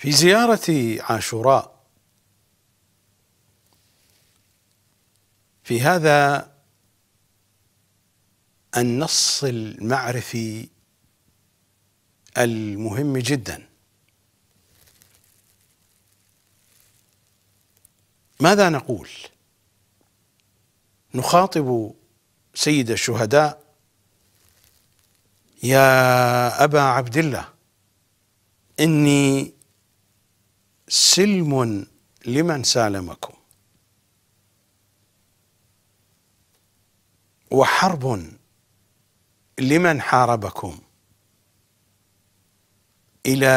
في زيارة عاشوراء في هذا النص المعرفي المهم جدا ماذا نقول نخاطب سيد الشهداء يا ابا عبد الله اني سلم لمن سالمكم وحرب لمن حاربكم الى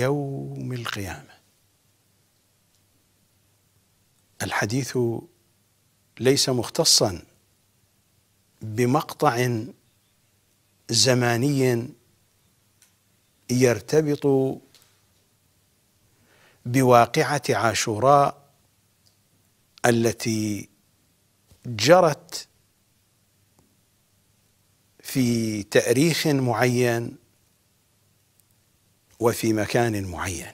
يوم القيامه الحديث ليس مختصا بمقطع زماني يرتبط بواقعه عاشوراء التي جرت في تاريخ معين وفي مكان معين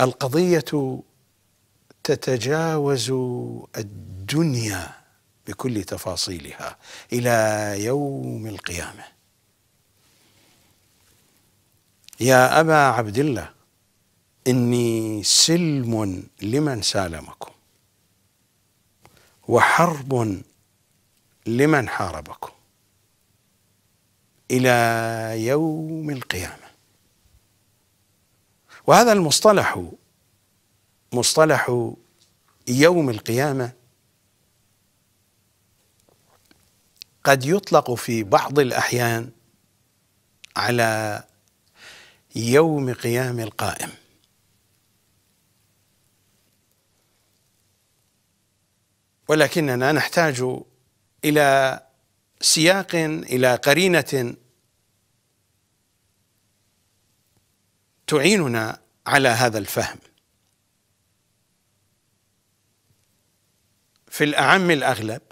القضيه تتجاوز الدنيا بكل تفاصيلها الى يوم القيامه يا أبا عبد الله إني سلم لمن سالمكم وحرب لمن حاربكم إلى يوم القيامة وهذا المصطلح مصطلح يوم القيامة قد يطلق في بعض الأحيان على يوم قيام القائم ولكننا نحتاج الى سياق الى قرينه تعيننا على هذا الفهم في الاعم الاغلب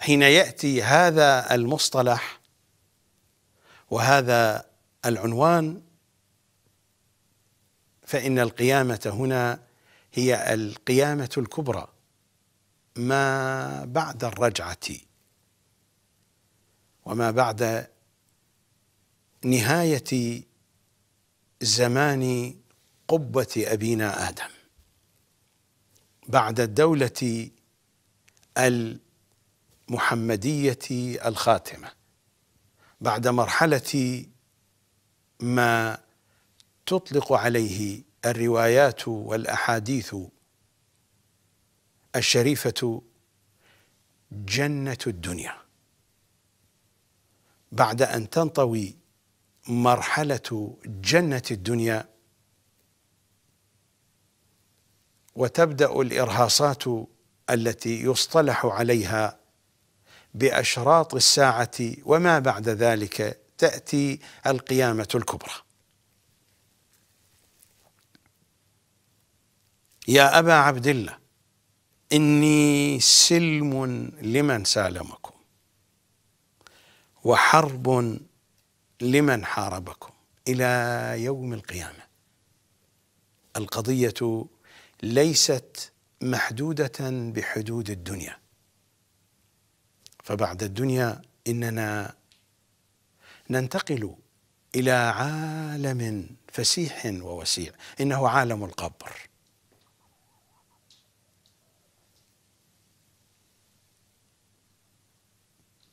حين ياتي هذا المصطلح وهذا العنوان فإن القيامة هنا هي القيامة الكبرى ما بعد الرجعة وما بعد نهاية زمان قبة أبينا آدم بعد الدولة المحمدية الخاتمة بعد مرحلة ما تطلق عليه الروايات والاحاديث الشريفه جنه الدنيا بعد ان تنطوي مرحله جنه الدنيا وتبدا الارهاصات التي يصطلح عليها باشراط الساعه وما بعد ذلك تاتي القيامه الكبرى يا أبا عبد الله إني سلم لمن سالمكم وحرب لمن حاربكم إلى يوم القيامة القضية ليست محدودة بحدود الدنيا فبعد الدنيا إننا ننتقل إلى عالم فسيح ووسيع إنه عالم القبر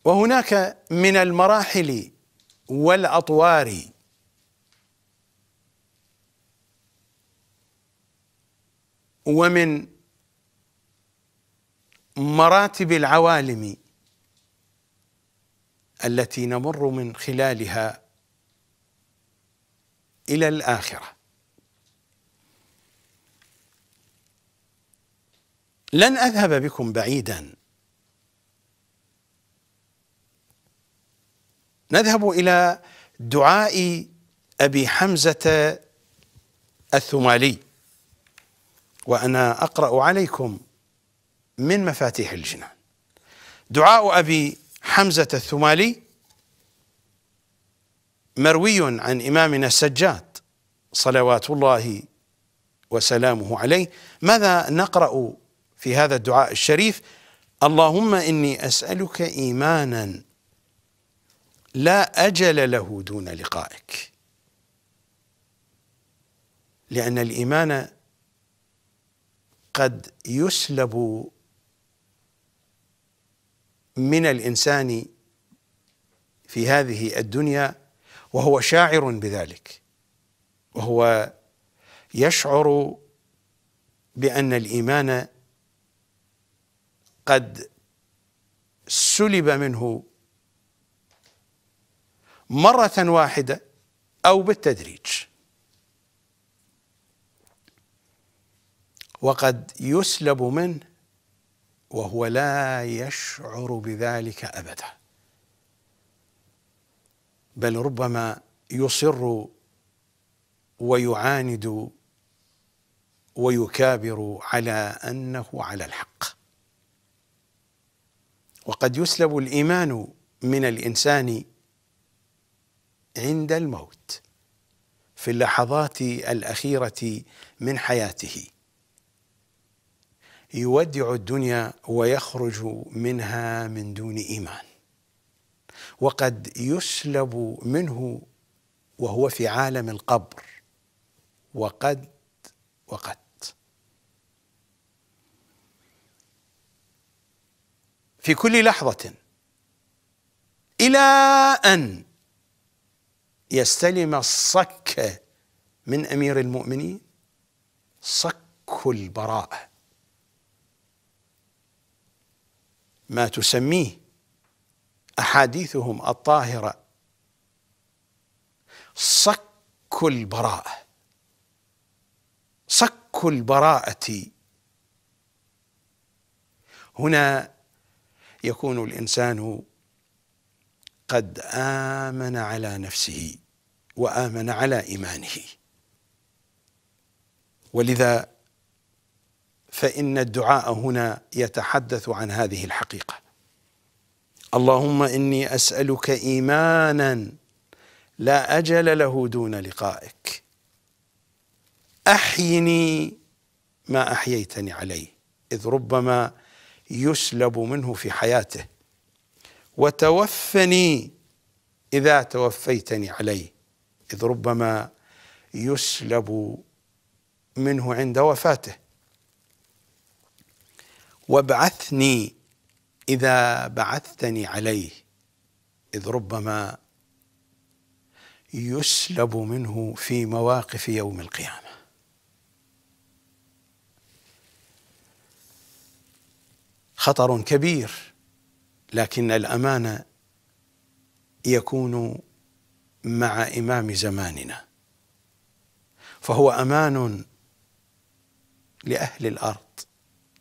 وهناك من المراحل والاطوار ومن مراتب العوالم التي نمر من خلالها الى الاخره لن اذهب بكم بعيدا نذهب إلى دعاء أبي حمزة الثمالي وأنا أقرأ عليكم من مفاتيح الجنان دعاء أبي حمزة الثمالي مروي عن إمامنا السجاد صلوات الله وسلامه عليه ماذا نقرأ في هذا الدعاء الشريف اللهم إني أسألك إيمانا لا أجل له دون لقائك لأن الإيمان قد يسلب من الإنسان في هذه الدنيا وهو شاعر بذلك وهو يشعر بأن الإيمان قد سلب منه مرة واحدة أو بالتدريج وقد يسلب منه وهو لا يشعر بذلك أبدا بل ربما يصر ويعاند ويكابر على أنه على الحق وقد يسلب الإيمان من الإنسان عند الموت في اللحظات الاخيره من حياته يودع الدنيا ويخرج منها من دون ايمان وقد يسلب منه وهو في عالم القبر وقد وقد في كل لحظه الى ان يستلم الصك من امير المؤمنين صك البراءه ما تسميه احاديثهم الطاهره صك البراءه صك البراءه هنا يكون الانسان قد آمن على نفسه وآمن على إيمانه ولذا فإن الدعاء هنا يتحدث عن هذه الحقيقة اللهم إني أسألك إيمانا لا أجل له دون لقائك أحيني ما أحييتني عليه إذ ربما يسلب منه في حياته وتوفني اذا توفيتني عليه اذ ربما يسلب منه عند وفاته وابعثني اذا بعثتني عليه اذ ربما يسلب منه في مواقف يوم القيامه خطر كبير لكن الأمانة يكون مع إمام زماننا فهو أمان لأهل الأرض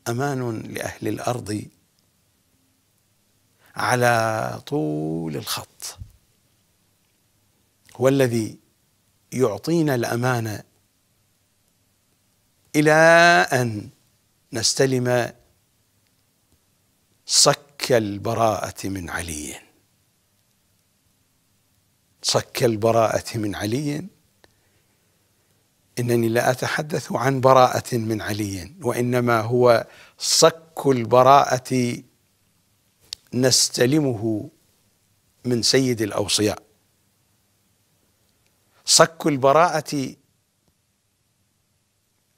أمان لأهل الأرض على طول الخط هو الذي يعطينا الأمانة إلى أن نستلم صك البراءة من علي صك البراءة من علي إنني لا أتحدث عن براءة من علي وإنما هو صك البراءة نستلمه من سيد الأوصياء صك البراءة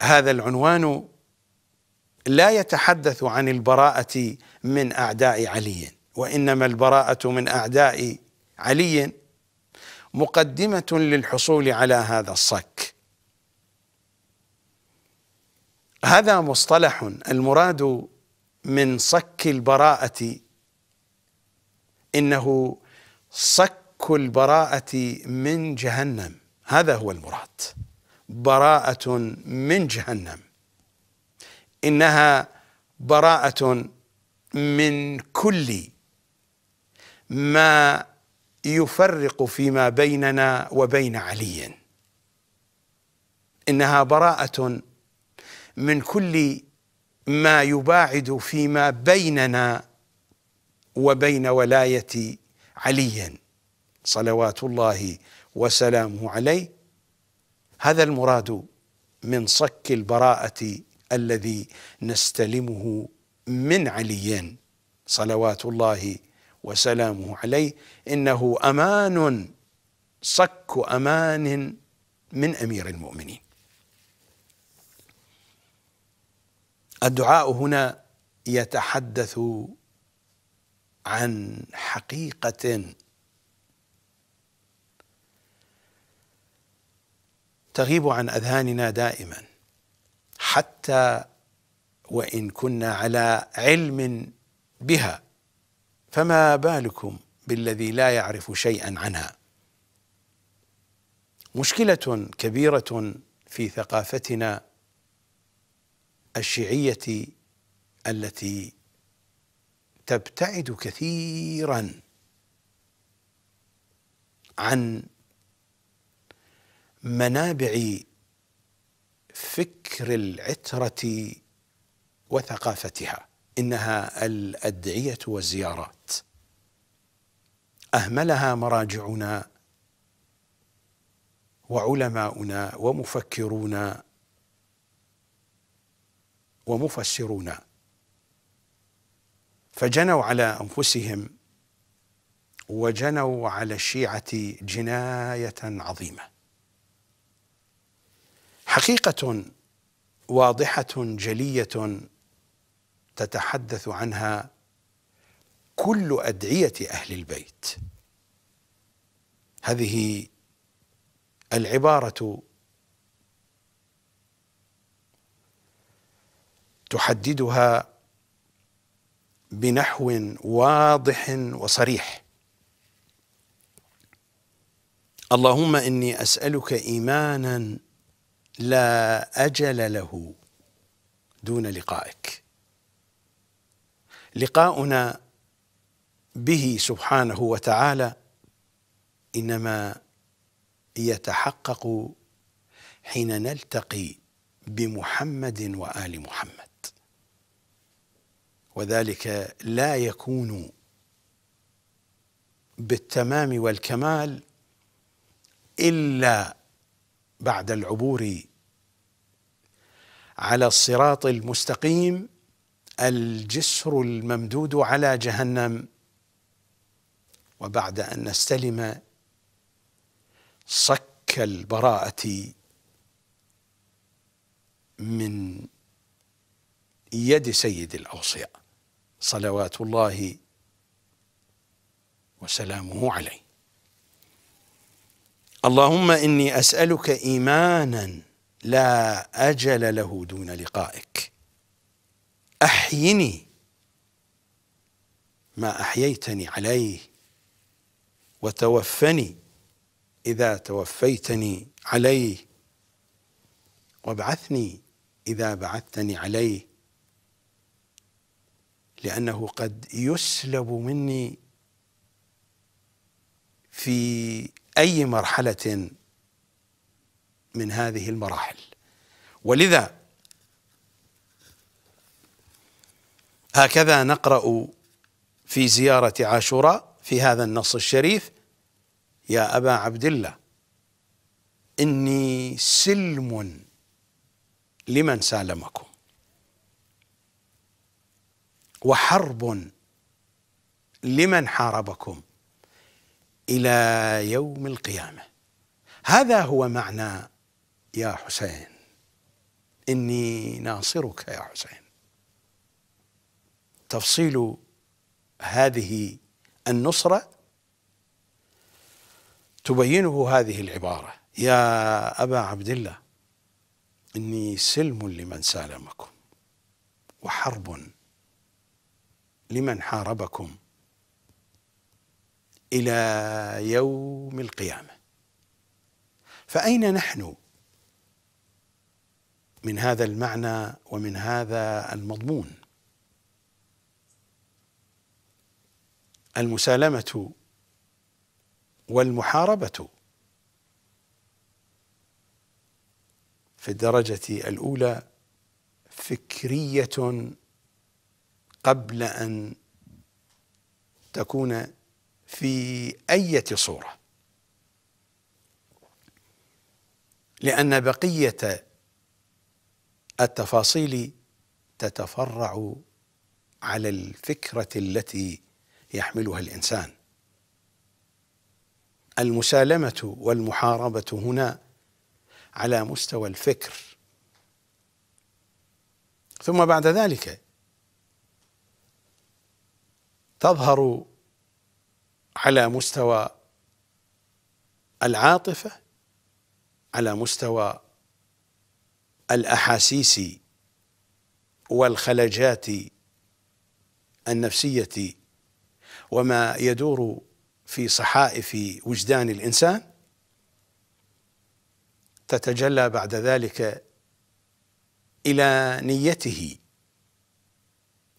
هذا العنوان لا يتحدث عن البراءة من اعداء علي وانما البراءه من اعداء علي مقدمه للحصول على هذا الصك هذا مصطلح المراد من صك البراءه انه صك البراءه من جهنم هذا هو المراد براءه من جهنم انها براءه من كل ما يفرق فيما بيننا وبين علي انها براءه من كل ما يباعد فيما بيننا وبين ولايه علي صلوات الله وسلامه عليه هذا المراد من صك البراءه الذي نستلمه من علي صلوات الله وسلامه عليه انه امان صك امان من امير المؤمنين الدعاء هنا يتحدث عن حقيقه تغيب عن اذهاننا دائما حتى وان كنا على علم بها فما بالكم بالذي لا يعرف شيئا عنها مشكله كبيره في ثقافتنا الشيعيه التي تبتعد كثيرا عن منابع فكر العتره وثقافتها انها الادعيه والزيارات اهملها مراجعنا وعلماؤنا ومفكرونا ومفسرونا فجنوا على انفسهم وجنوا على الشيعه جنايه عظيمه حقيقه واضحه جليه تتحدث عنها كل ادعيه اهل البيت هذه العباره تحددها بنحو واضح وصريح اللهم اني اسالك ايمانا لا اجل له دون لقائك لقاؤنا به سبحانه وتعالى انما يتحقق حين نلتقي بمحمد وال محمد وذلك لا يكون بالتمام والكمال الا بعد العبور على الصراط المستقيم الجسر الممدود على جهنم وبعد ان نستلم صك البراءه من يد سيد الاوصياء صلوات الله وسلامه عليه اللهم اني اسالك ايمانا لا اجل له دون لقائك احيني ما احييتني عليه وتوفني اذا توفيتني عليه وابعثني اذا بعثتني عليه لانه قد يسلب مني في اي مرحله من هذه المراحل ولذا هكذا نقرأ في زيارة عاشوراء في هذا النص الشريف يا أبا عبد الله إني سلم لمن سالمكم وحرب لمن حاربكم إلى يوم القيامة هذا هو معنى يا حسين إني ناصرك يا حسين تفصيل هذه النصرة تبينه هذه العبارة يا أبا عبد الله إني سلم لمن سالمكم وحرب لمن حاربكم إلى يوم القيامة فأين نحن من هذا المعنى ومن هذا المضمون المسالمة والمحاربة في الدرجة الأولى فكرية قبل أن تكون في أية صورة لأن بقية التفاصيل تتفرع على الفكرة التي يحملها الانسان المسالمه والمحاربه هنا على مستوى الفكر ثم بعد ذلك تظهر على مستوى العاطفه على مستوى الاحاسيس والخلجات النفسيه وما يدور في صحائف وجدان الانسان تتجلى بعد ذلك الى نيته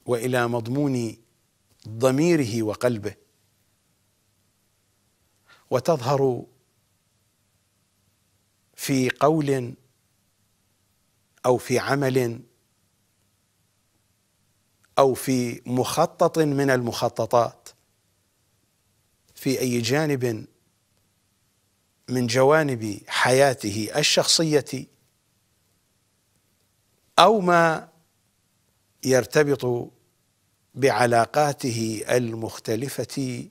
والى مضمون ضميره وقلبه وتظهر في قول او في عمل او في مخطط من المخططات في اي جانب من جوانب حياته الشخصيه او ما يرتبط بعلاقاته المختلفه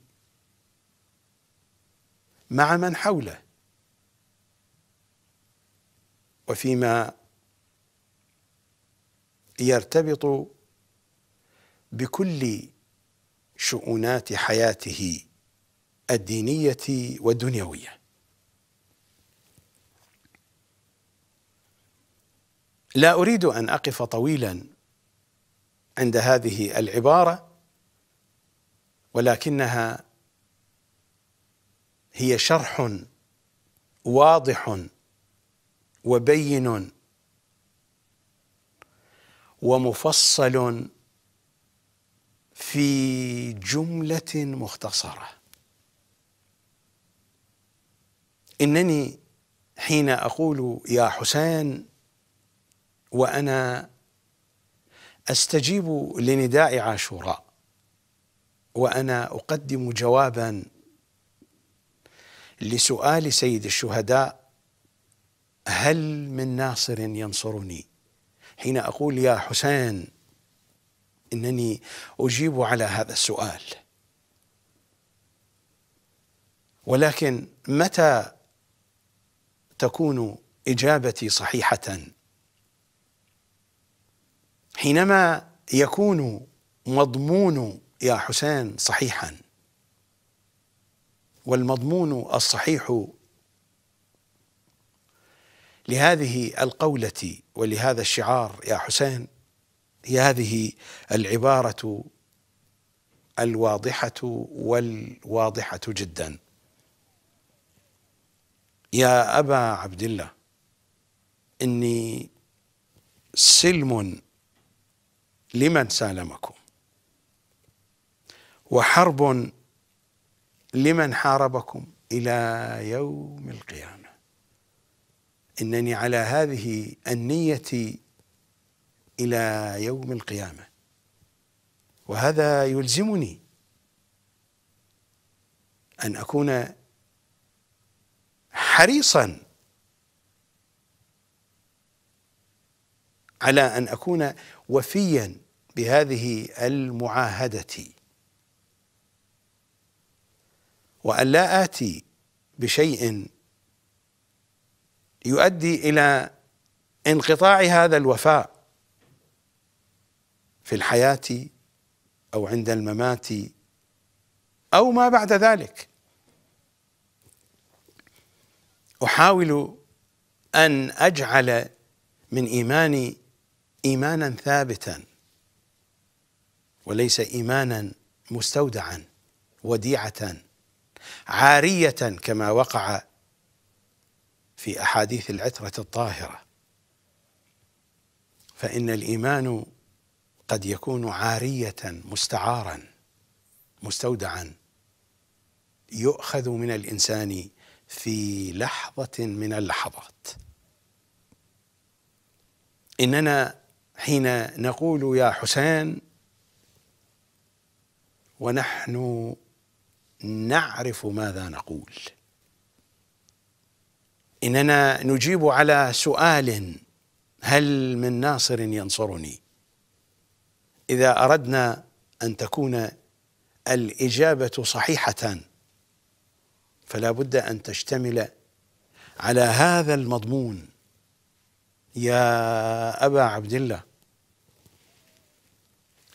مع من حوله وفيما يرتبط بكل شؤونات حياته الدينية والدنيوية لا أريد أن أقف طويلا عند هذه العبارة ولكنها هي شرح واضح وبين ومفصل في جمله مختصره إنني حين أقول يا حسين وأنا أستجيب لنداء عاشوراء وأنا أقدم جوابا لسؤال سيد الشهداء هل من ناصر ينصرني حين أقول يا حسين إنني أجيب على هذا السؤال ولكن متى تكون اجابتي صحيحه حينما يكون مضمون يا حسين صحيحا والمضمون الصحيح لهذه القولة ولهذا الشعار يا حسين هي هذه العبارة الواضحة والواضحة جدا يا أبا عبد الله إني سلم لمن سالمكم وحرب لمن حاربكم إلى يوم القيامة إنني على هذه النية إلى يوم القيامة وهذا يلزمني أن أكون حريصا على ان اكون وفيا بهذه المعاهده وان لا اتي بشيء يؤدي الى انقطاع هذا الوفاء في الحياه او عند الممات او ما بعد ذلك احاول ان اجعل من ايماني ايمانا ثابتا وليس ايمانا مستودعا وديعه عاريه كما وقع في احاديث العتره الطاهره فان الايمان قد يكون عاريه مستعارا مستودعا يؤخذ من الانسان في لحظة من اللحظات إننا حين نقول يا حسين ونحن نعرف ماذا نقول إننا نجيب على سؤال هل من ناصر ينصرني إذا أردنا أن تكون الإجابة صحيحة فلا بد أن تشتمل على هذا المضمون يا أبا عبد الله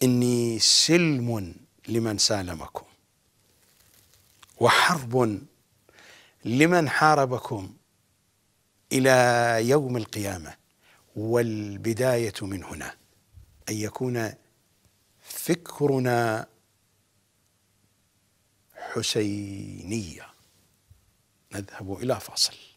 إني سلم لمن سالمكم وحرب لمن حاربكم إلى يوم القيامة والبداية من هنا أن يكون فكرنا حسينيه نذهب إلى فاصل